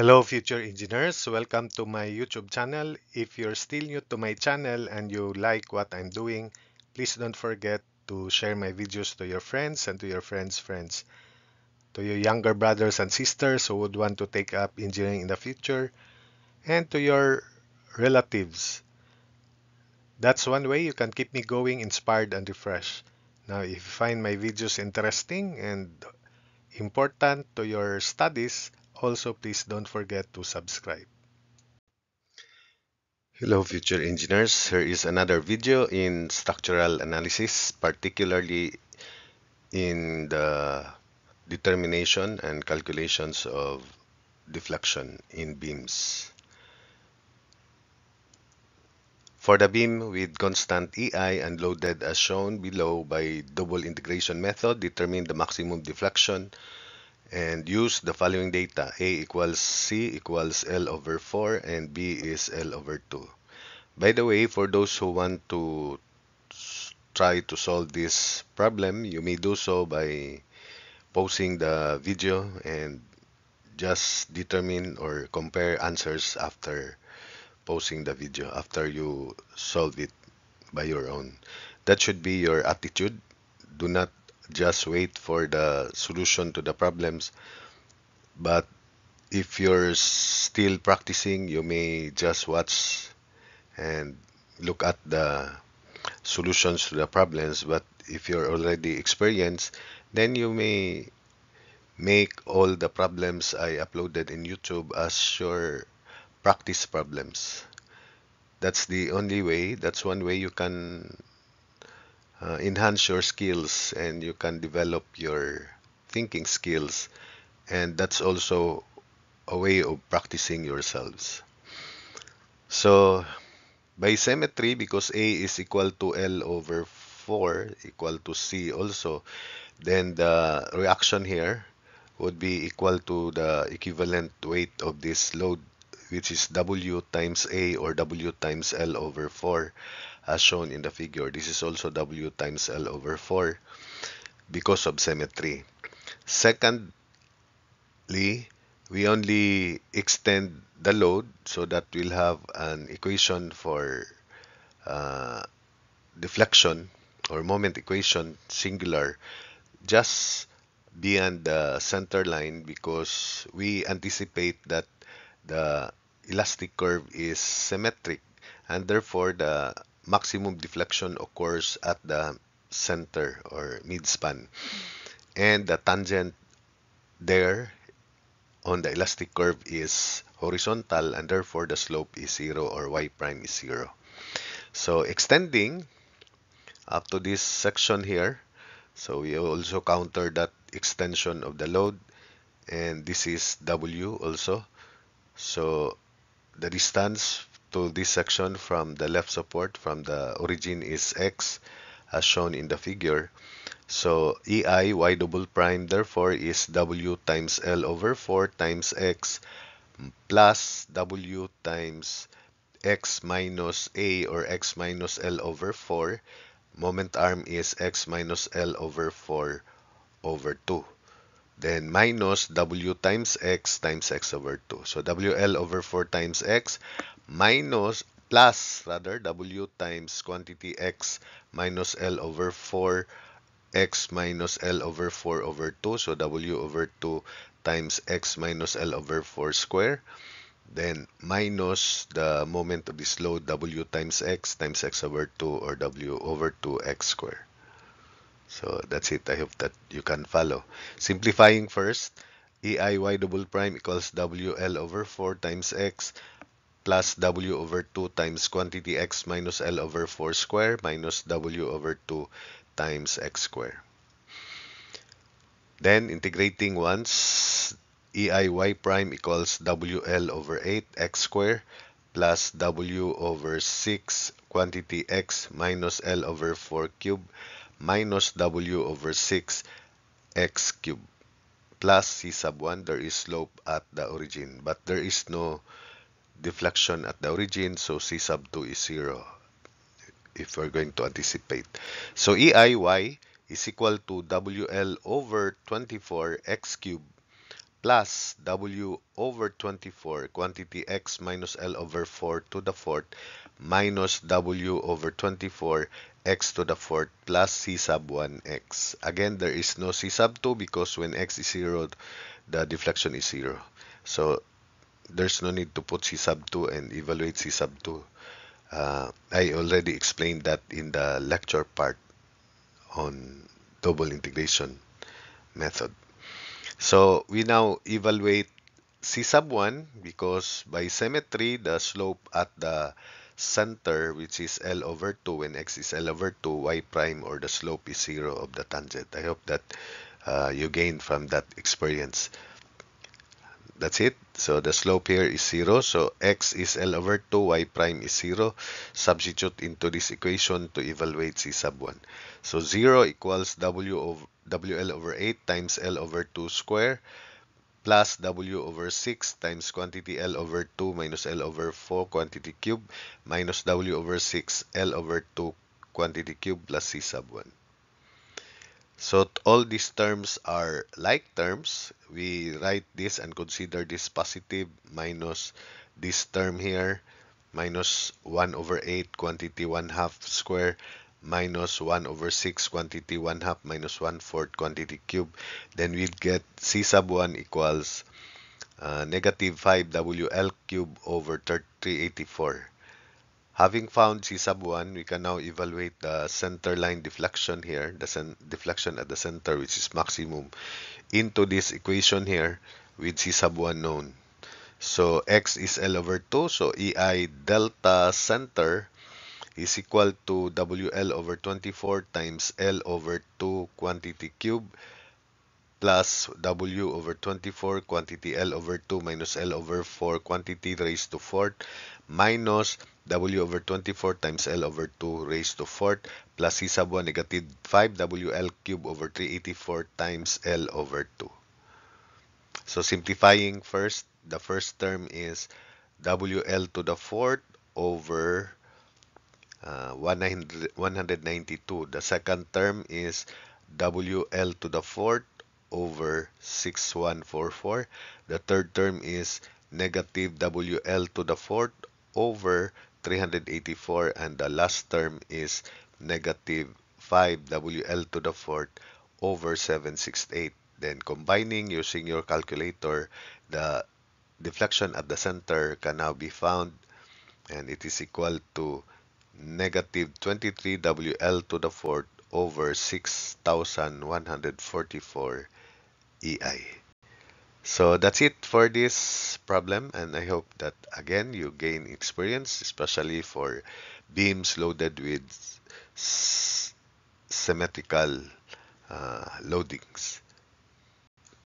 Hello future engineers, welcome to my YouTube channel. If you're still new to my channel and you like what I'm doing, please don't forget to share my videos to your friends and to your friends' friends. To your younger brothers and sisters who would want to take up engineering in the future, and to your relatives. That's one way you can keep me going inspired and refreshed. Now, if you find my videos interesting and important to your studies, also, please don't forget to subscribe. Hello future engineers, here is another video in structural analysis, particularly in the determination and calculations of deflection in beams. For the beam with constant EI and loaded as shown below by double integration method, determine the maximum deflection and use the following data a equals c equals l over 4 and b is l over 2 by the way for those who want to try to solve this problem you may do so by pausing the video and just determine or compare answers after pausing the video after you solve it by your own that should be your attitude do not just wait for the solution to the problems but if you're still practicing you may just watch and look at the solutions to the problems but if you're already experienced then you may make all the problems I uploaded in YouTube as your practice problems that's the only way that's one way you can uh, enhance your skills and you can develop your thinking skills and that's also a way of practicing yourselves so by symmetry because a is equal to l over 4 equal to c also then the reaction here would be equal to the equivalent weight of this load which is W times A or W times L over 4 as shown in the figure. This is also W times L over 4 because of symmetry. Secondly, we only extend the load so that we'll have an equation for uh, deflection or moment equation singular just beyond the center line because we anticipate that the elastic curve is symmetric and therefore the maximum deflection occurs at the center or midspan. And the tangent there on the elastic curve is horizontal and therefore the slope is 0 or y prime is 0. So extending up to this section here, so we also counter that extension of the load and this is W also. So the distance to this section from the left support from the origin is x as shown in the figure. So EI y double prime therefore is W times L over 4 times x plus W times x minus A or x minus L over 4. Moment arm is x minus L over 4 over 2 then minus W times X times X over 2. So WL over 4 times X minus plus rather W times quantity X minus L over 4 X minus L over 4 over 2. So W over 2 times X minus L over 4 square then minus the moment of this load w times x times x over 2 or w over 2x square. So that's it. I hope that you can follow. Simplifying first, EIY double prime equals WL over 4 times X plus W over 2 times quantity X minus L over 4 square minus W over 2 times X square. Then integrating once, EIY prime equals WL over 8 X square plus W over 6 quantity X minus L over 4 cube minus w over 6 x cube plus c sub 1 there is slope at the origin but there is no deflection at the origin so c sub 2 is 0 if we're going to anticipate so eiy is equal to wl over 24 x cube plus w over 24 quantity x minus l over 4 to the fourth minus w over 24 x to the fourth plus c sub 1x. Again, there is no c sub 2 because when x is 0, the deflection is 0. So there's no need to put c sub 2 and evaluate c sub 2. Uh, I already explained that in the lecture part on double integration method. So we now evaluate C sub 1 because by symmetry, the slope at the center, which is L over 2, when x is L over 2, y prime or the slope is 0 of the tangent. I hope that uh, you gained from that experience. That's it. So the slope here is 0. So x is L over 2, y prime is 0. Substitute into this equation to evaluate C sub 1. So 0 equals W of WL over 8 times L over 2 square plus W over 6 times quantity L over 2 minus L over 4 quantity cube minus W over 6 L over 2 quantity cube plus C sub 1. So all these terms are like terms. We write this and consider this positive minus this term here minus 1 over 8 quantity 1 half square minus 1 over 6 quantity 1 half minus 1 fourth quantity cube. Then we'll get C sub 1 equals uh, negative 5 WL cube over 384. Having found C sub 1, we can now evaluate the center line deflection here, the deflection at the center which is maximum, into this equation here with C sub 1 known. So x is L over 2, so EI delta center is equal to WL over 24 times L over 2 quantity cube plus W over 24 quantity L over 2 minus L over 4 quantity raised to 4 minus W over 24 times L over 2 raised to 4 plus C sub 1 negative 5WL cube over 384 times L over 2. So simplifying first, the first term is WL to the fourth over 192. The second term is WL to the fourth over 6144. The third term is negative WL to the fourth over 384 and the last term is negative 5 WL to the fourth over 768. Then combining using your calculator, the deflection at the center can now be found and it is equal to negative 23 WL to the fourth over 6,144 EI. So that's it for this problem and I hope that again you gain experience especially for beams loaded with symmetrical uh, loadings.